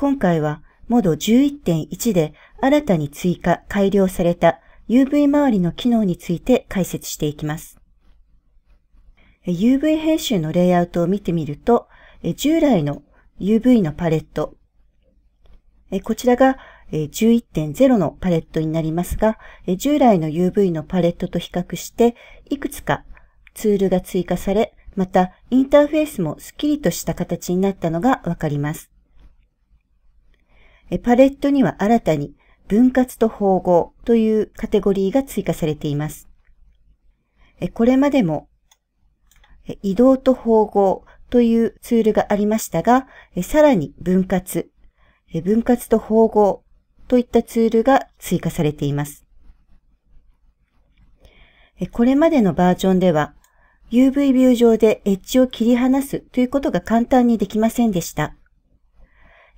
今回は、モード11.1で新たに追加、改良された UV 周りの機能について解説していきます。UV 編集のレイアウトを見てみると、従来の UV のパレット、こちらが11.0のパレットになりますが、従来の UV のパレットと比較して、いくつかツールが追加され、またインターフェースもスッキリとした形になったのがわかります。パレットには新たに分割と縫合というカテゴリーが追加されています。これまでも移動と縫合というツールがありましたが、さらに分割、分割と縫合といったツールが追加されています。これまでのバージョンでは UV ビュー上でエッジを切り離すということが簡単にできませんでした。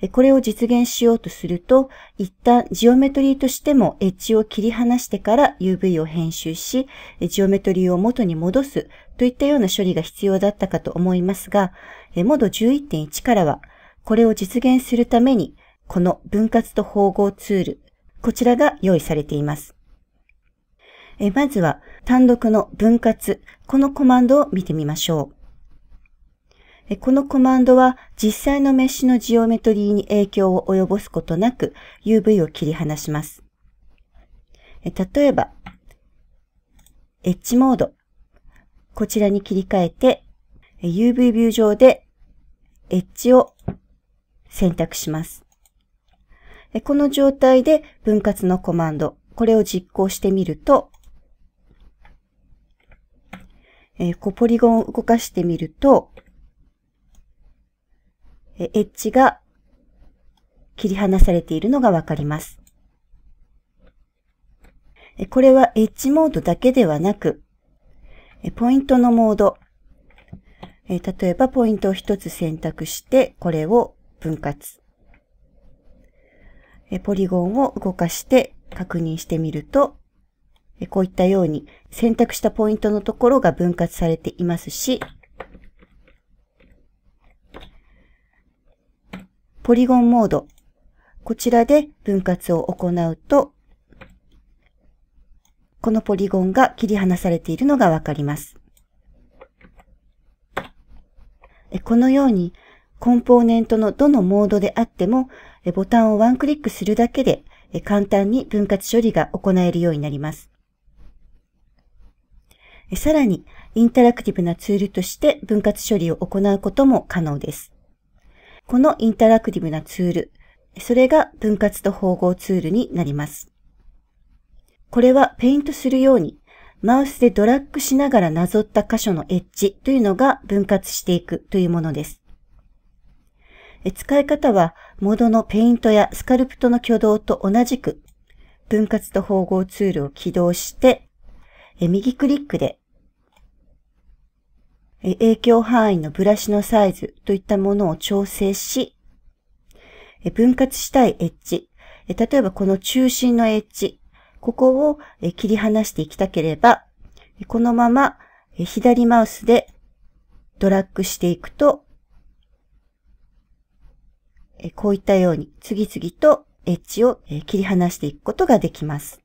これを実現しようとすると、一旦ジオメトリーとしてもエッジを切り離してから UV を編集し、ジオメトリーを元に戻すといったような処理が必要だったかと思いますが、モード11.1からは、これを実現するために、この分割と縫合ツール、こちらが用意されています。まずは、単独の分割、このコマンドを見てみましょう。このコマンドは実際のメッシュのジオメトリーに影響を及ぼすことなく UV を切り離します。例えば、エッジモード。こちらに切り替えて、UV ビュー上でエッジを選択します。この状態で分割のコマンド、これを実行してみると、えー、こうポリゴンを動かしてみると、エッジが切り離されているのがわかります。これはエッジモードだけではなく、ポイントのモード。例えばポイントを一つ選択して、これを分割。ポリゴンを動かして確認してみると、こういったように選択したポイントのところが分割されていますし、ポリゴンモード。こちらで分割を行うと、このポリゴンが切り離されているのがわかります。このように、コンポーネントのどのモードであっても、ボタンをワンクリックするだけで、簡単に分割処理が行えるようになります。さらに、インタラクティブなツールとして分割処理を行うことも可能です。このインタラクティブなツール、それが分割と縫合ツールになります。これはペイントするように、マウスでドラッグしながらなぞった箇所のエッジというのが分割していくというものです。使い方は、モードのペイントやスカルプトの挙動と同じく、分割と縫合ツールを起動して、右クリックで影響範囲のブラシのサイズといったものを調整し、分割したいエッジ、例えばこの中心のエッジ、ここを切り離していきたければ、このまま左マウスでドラッグしていくと、こういったように次々とエッジを切り離していくことができます。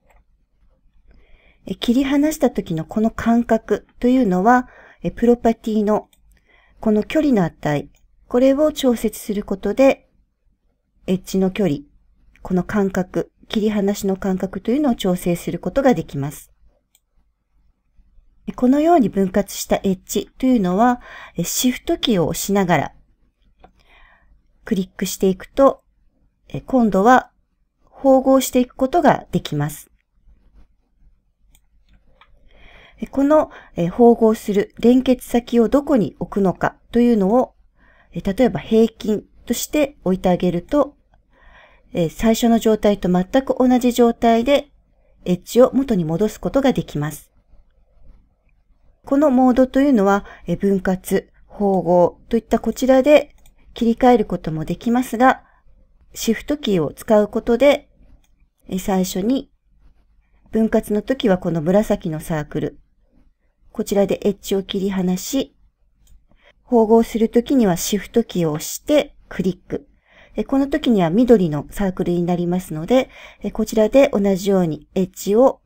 切り離した時のこの感覚というのは、えプロパティのこの距離の値、これを調節することで、エッジの距離、この間隔、切り離しの間隔というのを調整することができます。このように分割したエッジというのは、シフトキーを押しながら、クリックしていくと、今度は縫合していくことができます。この縫合する連結先をどこに置くのかというのを、例えば平均として置いてあげると、最初の状態と全く同じ状態でエッジを元に戻すことができます。このモードというのは分割、縫合といったこちらで切り替えることもできますが、シフトキーを使うことで最初に分割の時はこの紫のサークル、こちらでエッジを切り離し、縫合するときにはシフトキーを押してクリック。この時には緑のサークルになりますので、こちらで同じようにエッジを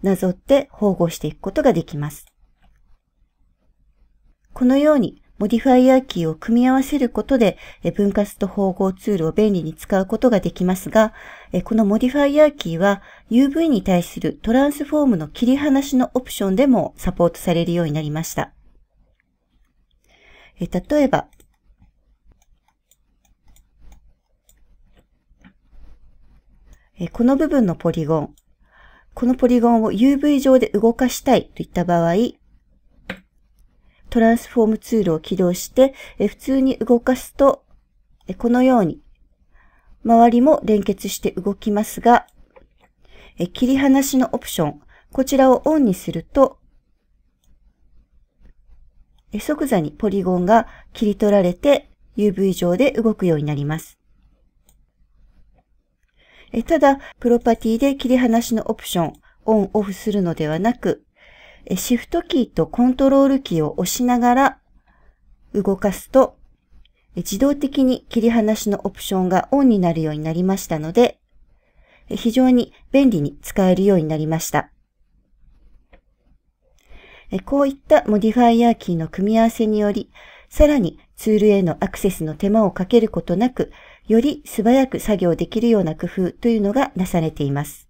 なぞって縫合していくことができます。このようにモディファイアキーを組み合わせることで、分割と縫合ツールを便利に使うことができますが、このモディファイアキーは UV に対するトランスフォームの切り離しのオプションでもサポートされるようになりました。例えば、この部分のポリゴン、このポリゴンを UV 上で動かしたいといった場合、トランスフォームツールを起動して、普通に動かすと、このように、周りも連結して動きますが、切り離しのオプション、こちらをオンにすると、即座にポリゴンが切り取られて UV 上で動くようになります。ただ、プロパティで切り離しのオプション、オンオフするのではなく、シフトキーとコントロールキーを押しながら動かすと、自動的に切り離しのオプションがオンになるようになりましたので、非常に便利に使えるようになりました。こういったモディファイヤーキーの組み合わせにより、さらにツールへのアクセスの手間をかけることなく、より素早く作業できるような工夫というのがなされています。